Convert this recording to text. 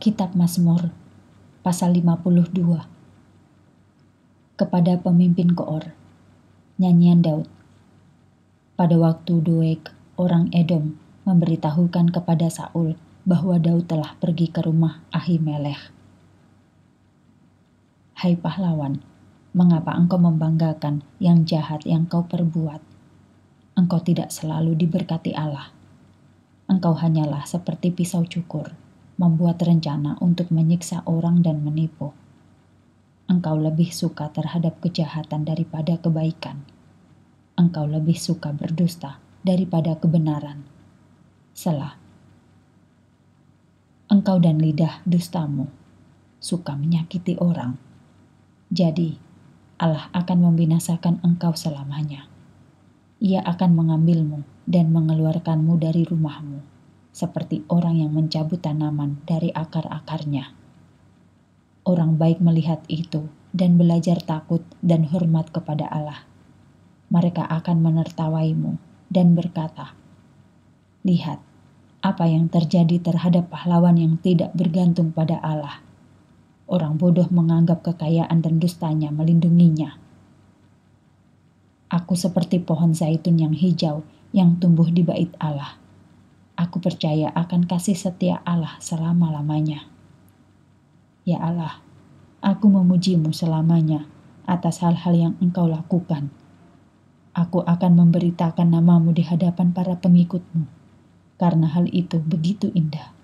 Kitab Mazmur pasal 52 kepada pemimpin Koor nyanyian Daud pada waktu Doeg orang Edom memberitahukan kepada Saul bahwa Daud telah pergi ke rumah Ahimelech Hai pahlawan mengapa engkau membanggakan yang jahat yang kau perbuat engkau tidak selalu diberkati Allah engkau hanyalah seperti pisau cukur membuat rencana untuk menyiksa orang dan menipu. Engkau lebih suka terhadap kejahatan daripada kebaikan. Engkau lebih suka berdusta daripada kebenaran. Selah. Engkau dan lidah dustamu suka menyakiti orang. Jadi, Allah akan membinasakan engkau selamanya. Ia akan mengambilmu dan mengeluarkanmu dari rumahmu seperti orang yang mencabut tanaman dari akar-akarnya. Orang baik melihat itu dan belajar takut dan hormat kepada Allah. Mereka akan menertawaimu dan berkata, "Lihat apa yang terjadi terhadap pahlawan yang tidak bergantung pada Allah." Orang bodoh menganggap kekayaan dan dustanya melindunginya. Aku seperti pohon zaitun yang hijau yang tumbuh di bait Allah Aku percaya akan kasih setia Allah selama-lamanya. Ya Allah, aku memujimu selamanya atas hal-hal yang engkau lakukan. Aku akan memberitakan namamu di hadapan para pengikutmu, karena hal itu begitu indah.